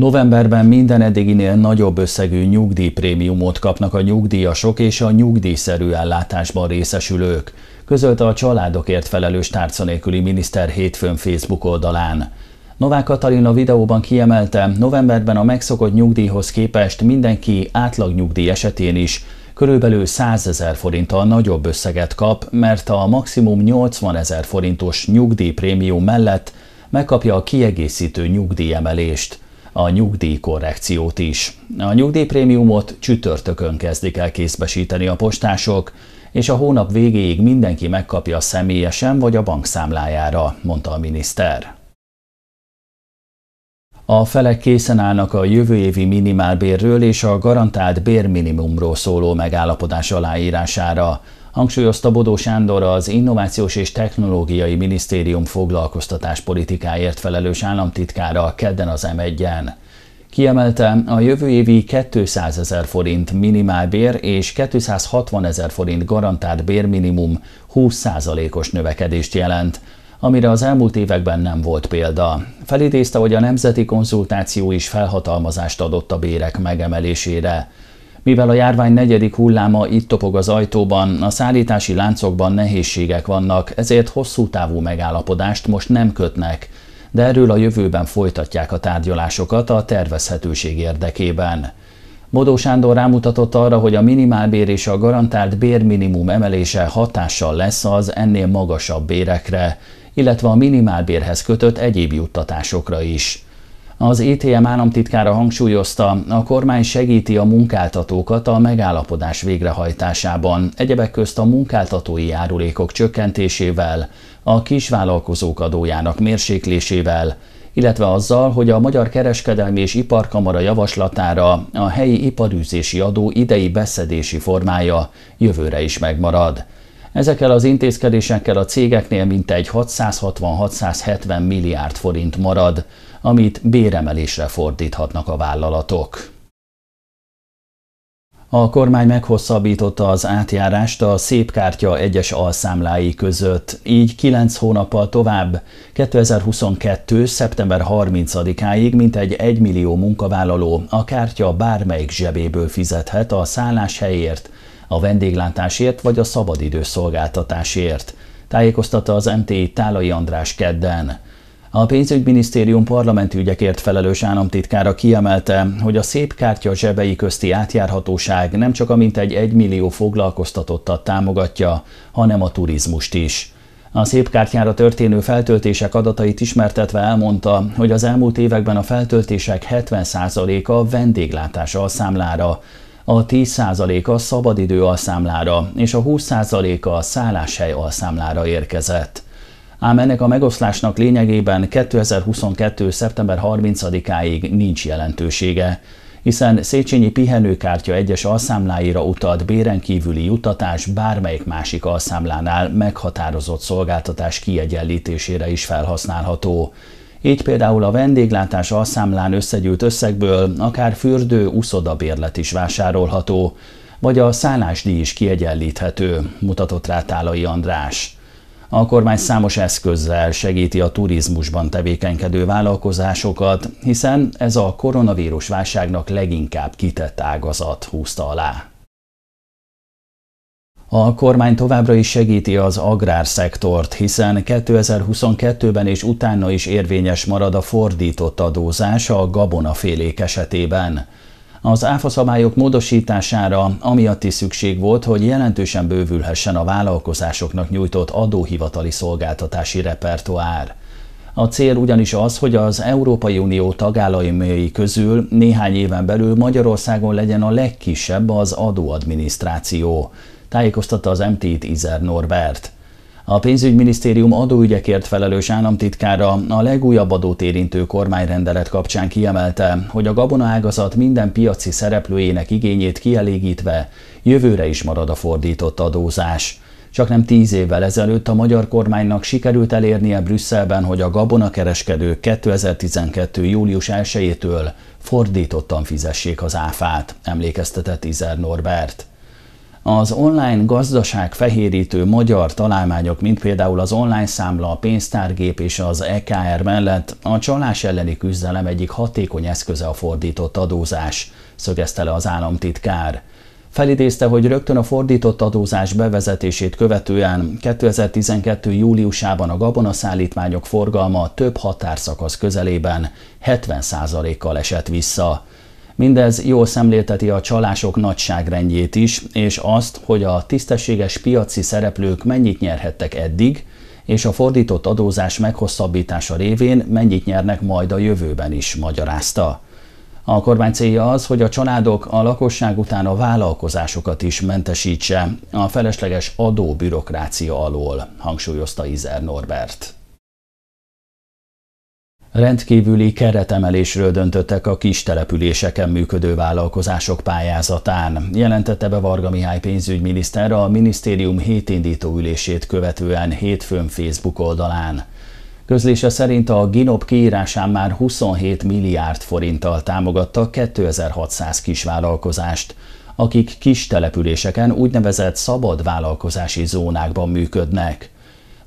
Novemberben minden eddiginél nagyobb összegű nyugdíjprémiumot kapnak a nyugdíjasok és a nyugdíjszerű ellátásban részesülők, közölte a családokért felelős tárca miniszter hétfőn Facebook oldalán. Novák Katalin a videóban kiemelte, novemberben a megszokott nyugdíjhoz képest mindenki átlag nyugdíj esetén is körülbelül 100 ezer forinttal nagyobb összeget kap, mert a maximum 80 ezer forintos nyugdíjprémium mellett megkapja a kiegészítő nyugdíjemelést – a nyugdíjkorrekciót is. A nyugdíjprémiumot csütörtökön kezdik el készbesíteni a postások, és a hónap végéig mindenki megkapja személyesen vagy a bankszámlájára, mondta a miniszter. A felek készen állnak a jövő évi minimálbérről és a garantált bérminimumról szóló megállapodás aláírására hangsúlyozta Bodó Sándor az Innovációs és Technológiai Minisztérium foglalkoztatás politikáért felelős államtitkára kedden az M1-en. Kiemelte, a jövő évi 200 ezer forint minimálbér és 260 ezer forint garantált bérminimum 20%-os növekedést jelent, amire az elmúlt években nem volt példa. Felidézte, hogy a nemzeti konzultáció is felhatalmazást adott a bérek megemelésére. Mivel a járvány negyedik hulláma itt topog az ajtóban, a szállítási láncokban nehézségek vannak, ezért hosszú távú megállapodást most nem kötnek, de erről a jövőben folytatják a tárgyalásokat a tervezhetőség érdekében. Modó Sándor rámutatott arra, hogy a minimálbér és a garantált bérminimum emelése hatással lesz az ennél magasabb bérekre, illetve a minimálbérhez kötött egyéb juttatásokra is. Az ETM államtitkára hangsúlyozta, a kormány segíti a munkáltatókat a megállapodás végrehajtásában, egyebek közt a munkáltatói járulékok csökkentésével, a kisvállalkozók adójának mérséklésével, illetve azzal, hogy a Magyar Kereskedelmi és Iparkamara javaslatára a helyi iparűzési adó idei beszedési formája jövőre is megmarad. Ezekkel az intézkedésekkel a cégeknél mintegy 660-670 milliárd forint marad, amit béremelésre fordíthatnak a vállalatok. A kormány meghosszabbította az átjárást a szépkártya egyes alszámlái között, így 9 hónappal tovább, 2022. szeptember 30-áig mintegy 1 millió munkavállaló a kártya bármelyik zsebéből fizethet a szálláshelyért, a vendéglátásért vagy a szabadidős szolgáltatásért, tájékoztatta az MTI Tálai András kedden. A pénzügyminisztérium ügyekért felelős államtitkára kiemelte, hogy a szép kártya zsebei közti átjárhatóság nem csak a mintegy 1 millió foglalkoztatottat támogatja, hanem a turizmust is. A Szép kártyára történő feltöltések adatait ismertetve elmondta, hogy az elmúlt években a feltöltések 70%-a vendéglátás alszámlára, a 10%-a szabadidő alszámlára és a 20%-a szálláshely alszámlára érkezett. Ám ennek a megoszlásnak lényegében 2022. szeptember 30-áig nincs jelentősége, hiszen Széchenyi pihenőkártya egyes alszámláira utalt béren kívüli jutatás bármelyik másik alszámlánál meghatározott szolgáltatás kiegyenlítésére is felhasználható. Így például a vendéglátás alszámlán összegyűlt összegből akár fürdő, uszoda bérlet is vásárolható, vagy a szállásdíj is kiegyenlíthető, mutatott rá Tálai András. A kormány számos eszközzel segíti a turizmusban tevékenykedő vállalkozásokat, hiszen ez a koronavírus válságnak leginkább kitett ágazat húzta alá. A kormány továbbra is segíti az agrárszektort, hiszen 2022-ben és utána is érvényes marad a fordított adózás a gabonafélék esetében. Az áfa szabályok módosítására amiatt is szükség volt, hogy jelentősen bővülhessen a vállalkozásoknak nyújtott adóhivatali szolgáltatási repertoár. A cél ugyanis az, hogy az Európai Unió tagállamai közül néhány éven belül Magyarországon legyen a legkisebb az adóadminisztráció tájékoztatta az MT-t Izer Norbert. A pénzügyminisztérium adóügyekért felelős államtitkára a legújabb adót érintő kormányrendelet kapcsán kiemelte, hogy a ágazat minden piaci szereplőjének igényét kielégítve jövőre is marad a fordított adózás. Csak nem tíz évvel ezelőtt a magyar kormánynak sikerült elérnie Brüsszelben, hogy a gabonakereskedők 2012. július 1-től fordítottan fizessék az áfát, emlékeztetett Izer Norbert. Az online gazdaság fehérítő magyar találmányok, mint például az online számla, a pénztárgép és az EKR mellett a csalás elleni küzdelem egyik hatékony eszköze a fordított adózás, szögezte le az államtitkár. Felidézte, hogy rögtön a fordított adózás bevezetését követően 2012. júliusában a gabonaszállítmányok forgalma több határszakasz közelében 70%-kal esett vissza. Mindez jól szemlélteti a csalások nagyságrendjét is, és azt, hogy a tisztességes piaci szereplők mennyit nyerhettek eddig, és a fordított adózás meghosszabbítása révén mennyit nyernek majd a jövőben is, magyarázta. A kormány célja az, hogy a családok a lakosság után a vállalkozásokat is mentesítse a felesleges adóbürokrácia alól, hangsúlyozta Izer Norbert. Rendkívüli keretemelésről döntöttek a kis településeken működő vállalkozások pályázatán, jelentette be Varga Mihály pénzügyminiszter a minisztérium hétindító ülését követően hétfőn Facebook oldalán. Közlése szerint a GINOP kiírásán már 27 milliárd forinttal támogatta 2600 kisvállalkozást, akik kis településeken úgynevezett szabad vállalkozási zónákban működnek.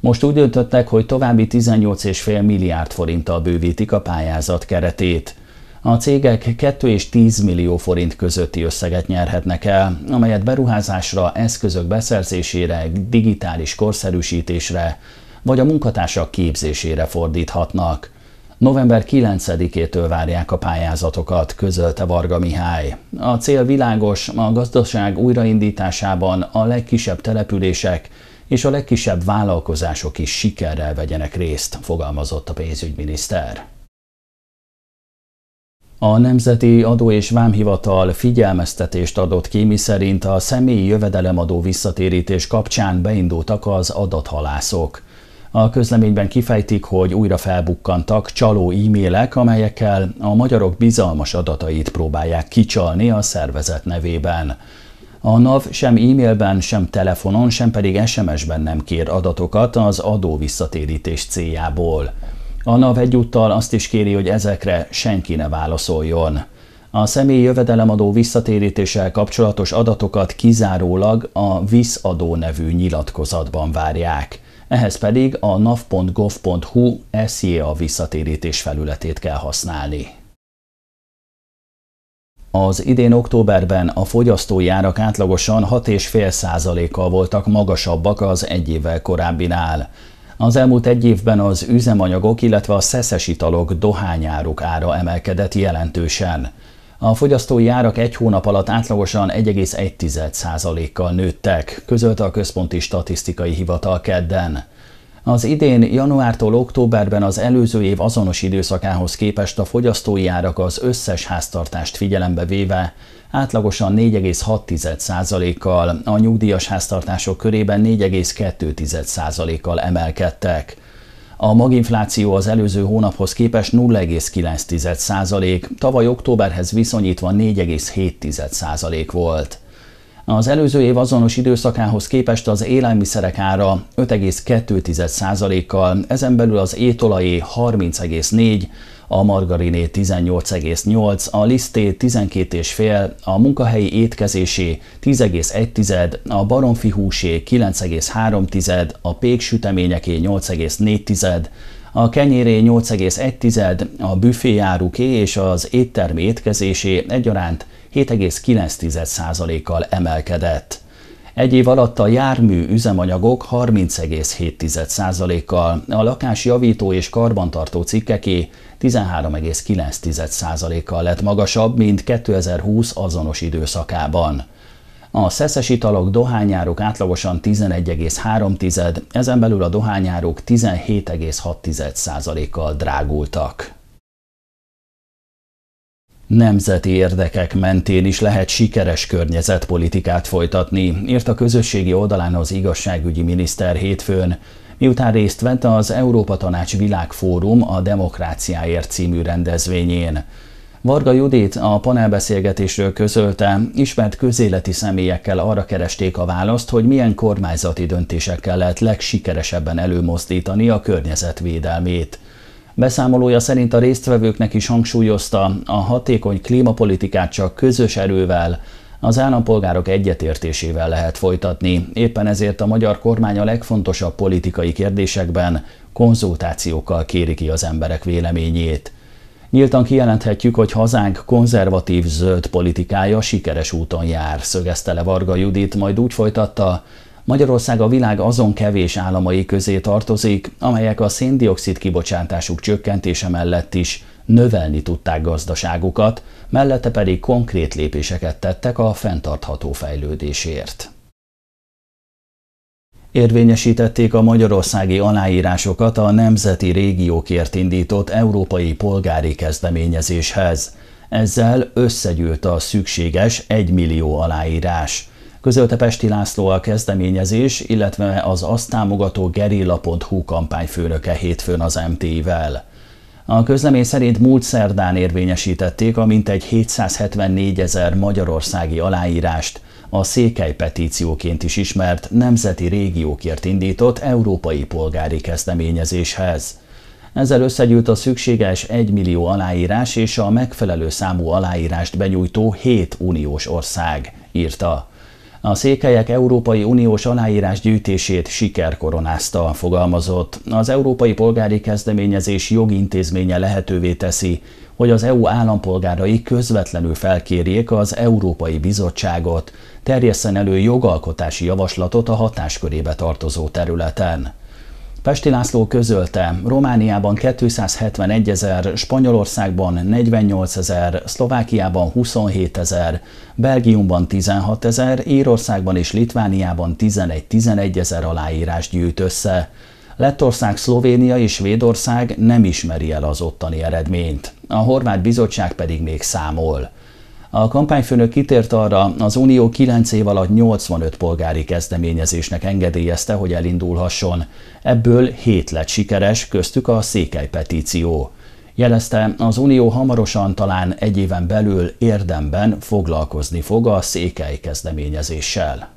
Most úgy döntöttek, hogy további 18,5 milliárd forinttal bővítik a pályázat keretét. A cégek 2 és 10 millió forint közötti összeget nyerhetnek el, amelyet beruházásra, eszközök beszerzésére, digitális korszerűsítésre vagy a munkatársak képzésére fordíthatnak. November 9-től várják a pályázatokat, közölte Varga Mihály. A cél világos, a gazdaság újraindításában a legkisebb települések és a legkisebb vállalkozások is sikerrel vegyenek részt, fogalmazott a pénzügyminiszter. A Nemzeti Adó és Vámhivatal figyelmeztetést adott ki, miszerint a személyi jövedelemadó visszatérítés kapcsán beindultak az adathalászok. A közleményben kifejtik, hogy újra felbukkantak csaló e-mailek, amelyekkel a magyarok bizalmas adatait próbálják kicsalni a szervezet nevében. A NAV sem e-mailben, sem telefonon, sem pedig SMS-ben nem kér adatokat az adó visszatérítés céljából. A NAV egyúttal azt is kéri, hogy ezekre senki ne válaszoljon. A személyi jövedelemadó visszatérítéssel kapcsolatos adatokat kizárólag a visszadó nevű nyilatkozatban várják. Ehhez pedig a nav.gov.hu SZIA a visszatérítés felületét kell használni. Az idén októberben a fogyasztói árak átlagosan 6,5%-kal voltak magasabbak az egy évvel korábbinál. Az elmúlt egy évben az üzemanyagok, illetve a szeszes italok dohányáruk ára emelkedett jelentősen. A fogyasztói árak egy hónap alatt átlagosan 1,1%-kal nőttek, közölte a Központi Statisztikai Hivatal kedden. Az idén januártól októberben az előző év azonos időszakához képest a fogyasztói árak az összes háztartást figyelembe véve átlagosan 4,6%-kal, a nyugdíjas háztartások körében 4,2%-kal emelkedtek. A maginfláció az előző hónaphoz képest 0,9%, tavaly októberhez viszonyítva 4,7% volt. Az előző év azonos időszakához képest az élelmiszerek ára 5,2%-kal, ezen belül az étolajé 30,4%, a margariné 18,8, a liszté 12,5, a munkahelyi étkezésé 10,1, a baromfi húsé 9,3, a pék süteményeké 8,4, a kenyéré 8,1, a büféjáruké és az éttermi étkezésé egyaránt 7,9%-kal emelkedett. Egy év alatt a jármű üzemanyagok 30,7%-kal, a lakásjavító javító és karbantartó cikkeké 13,9%-kal lett magasabb, mint 2020 azonos időszakában. A szeszes italok dohányárok átlagosan 11,3, ezen belül a dohányárok 17,6%-kal drágultak. Nemzeti érdekek mentén is lehet sikeres környezetpolitikát folytatni, írt a közösségi oldalán az igazságügyi miniszter hétfőn, miután részt vett az Európa Tanács Világfórum a Demokráciáért című rendezvényén. Varga Judit a panelbeszélgetésről közölte, ismert közéleti személyekkel arra keresték a választ, hogy milyen kormányzati döntésekkel lehet legsikeresebben előmozdítani a környezetvédelmét. Beszámolója szerint a résztvevőknek is hangsúlyozta, a hatékony klímapolitikát csak közös erővel, az állampolgárok egyetértésével lehet folytatni. Éppen ezért a magyar kormány a legfontosabb politikai kérdésekben konzultációkkal kéri ki az emberek véleményét. Nyíltan kijelenthetjük, hogy hazánk konzervatív zöld politikája sikeres úton jár, szögezte le Varga Judit, majd úgy folytatta, Magyarország a világ azon kevés államai közé tartozik, amelyek a széndiokszid kibocsátásuk csökkentése mellett is növelni tudták gazdaságukat, mellette pedig konkrét lépéseket tettek a fenntartható fejlődésért. Érvényesítették a magyarországi aláírásokat a Nemzeti Régiókért indított Európai Polgári Kezdeményezéshez. Ezzel összegyűlt a szükséges 1 millió aláírás – közölte Pesti László a kezdeményezés, illetve az azt támogató gerilla.hu kampányfőnöke hétfőn az MT-vel. A közlemény szerint múlt szerdán érvényesítették a mintegy 774 ezer magyarországi aláírást, a Székely petícióként is ismert Nemzeti Régiókért indított Európai Polgári Kezdeményezéshez. Ezzel összegyűlt a szükséges 1 millió aláírás és a megfelelő számú aláírást benyújtó 7 uniós ország, írta. A székelyek Európai Uniós aláírás gyűjtését sikerkoronázta, fogalmazott. Az Európai Polgári Kezdeményezés jogintézménye lehetővé teszi, hogy az EU állampolgárai közvetlenül felkérjék az Európai Bizottságot, terjesszen elő jogalkotási javaslatot a hatáskörébe tartozó területen. Pesti László közölte, Romániában 271 ezer, Spanyolországban 48 ezer, Szlovákiában 27 ezer, Belgiumban 16 ezer, Írországban és Litvániában 11-11 ezer aláírás gyűjt össze. Lettország, Szlovénia és Svédország nem ismeri el az ottani eredményt, a horvát bizottság pedig még számol. A kampányfőnök kitért arra, az Unió 9 év alatt 85 polgári kezdeményezésnek engedélyezte, hogy elindulhasson. Ebből 7 lett sikeres, köztük a székely petíció. Jelezte, az Unió hamarosan, talán egy éven belül érdemben foglalkozni fog a székely kezdeményezéssel.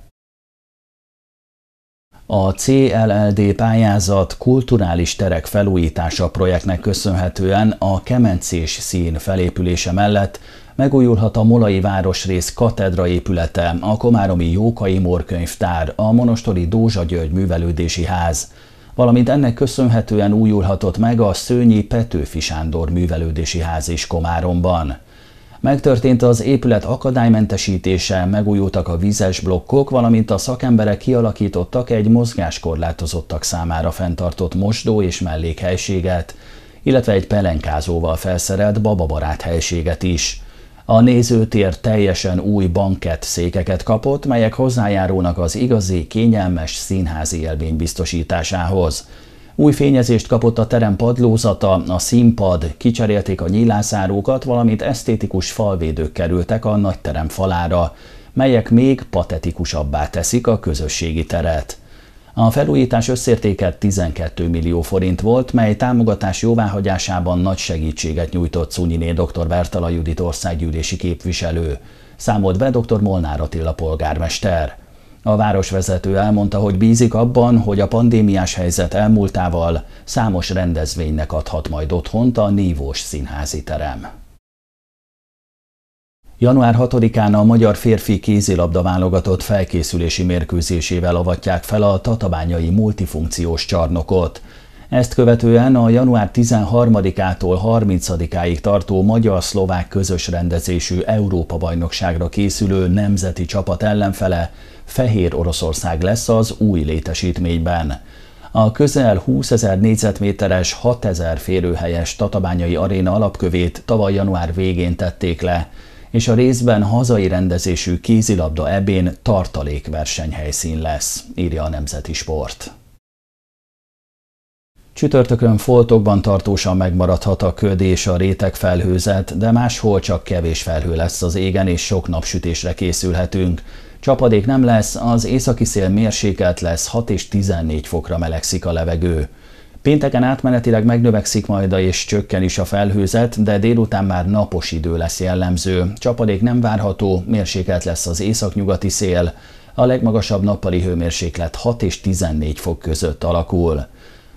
A CLLD pályázat kulturális terek felújítása projektnek köszönhetően a kemencés szín felépülése mellett Megújulhat a Molai Városrész katedra épülete, a Komáromi Jókai Morkönyvtár, a Monostori Dózsa György Művelődési Ház, valamint ennek köszönhetően újulhatott meg a Szőnyi Petőfi Sándor Művelődési Ház is Komáromban. Megtörtént az épület akadálymentesítése, megújultak a vízes blokkok, valamint a szakemberek kialakítottak egy mozgáskorlátozottak számára fenntartott mosdó és mellékhelységet, illetve egy pelenkázóval felszerelt bababarát helységet is. A nézőtér teljesen új bankett székeket kapott, melyek hozzájárulnak az igazi, kényelmes színházi élmény biztosításához. Új fényezést kapott a terem padlózata, a színpad, kicserélték a nyílászárókat, valamint esztétikus falvédők kerültek a nagy terem falára, melyek még patetikusabbá teszik a közösségi teret. A felújítás összértéke 12 millió forint volt, mely támogatás jóváhagyásában nagy segítséget nyújtott Szunyiné dr. Bertala Judit országgyűlési képviselő. Számolt be dr. Molnár Attila polgármester. A városvezető elmondta, hogy bízik abban, hogy a pandémiás helyzet elmúltával számos rendezvénynek adhat majd otthont a nívós színházi terem. Január 6-án a magyar férfi kézilabda válogatott felkészülési mérkőzésével avatják fel a tatabányai multifunkciós csarnokot. Ezt követően a január 13-ától 30-áig tartó magyar-szlovák közös rendezésű Európa-bajnokságra készülő nemzeti csapat ellenfele Fehér Oroszország lesz az új létesítményben. A közel 20 ezer négyzetméteres 6 ezer férőhelyes tatabányai aréna alapkövét tavaly január végén tették le, és a részben hazai rendezésű kézilabda ebén tartalékverseny helyszín lesz, írja a Nemzeti Sport. Csütörtökön foltokban tartósan megmaradhat a köd és a réteg felhőzet, de máshol csak kevés felhő lesz az égen, és sok napsütésre készülhetünk. Csapadék nem lesz, az északi szél mérsékelt lesz, 6 és 14 fokra melegszik a levegő. Pénteken átmenetileg megnövekszik majd a és csökken is a felhőzet, de délután már napos idő lesz jellemző. Csapadék nem várható, mérsékelt lesz az északnyugati szél. A legmagasabb nappali hőmérséklet 6 és 14 fok között alakul.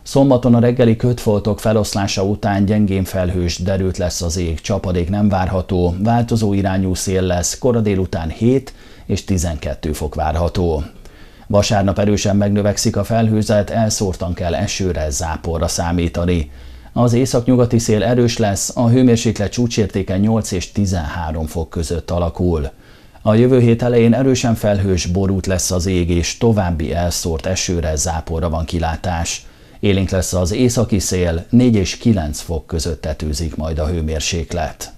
Szombaton a reggeli kötfoltok feloszlása után gyengén felhős, derült lesz az ég, csapadék nem várható, változó irányú szél lesz, kora délután 7 és 12 fok várható. Vasárnap erősen megnövekszik a felhőzet, elszórtan kell esőre, záporra számítani. Az északnyugati szél erős lesz, a hőmérséklet csúcsértéke 8 és 13 fok között alakul. A jövő hét elején erősen felhős borút lesz az ég, és további elszórt esőre, záporra van kilátás. Élénk lesz az északi szél, 4 és 9 fok között tetőzik majd a hőmérséklet.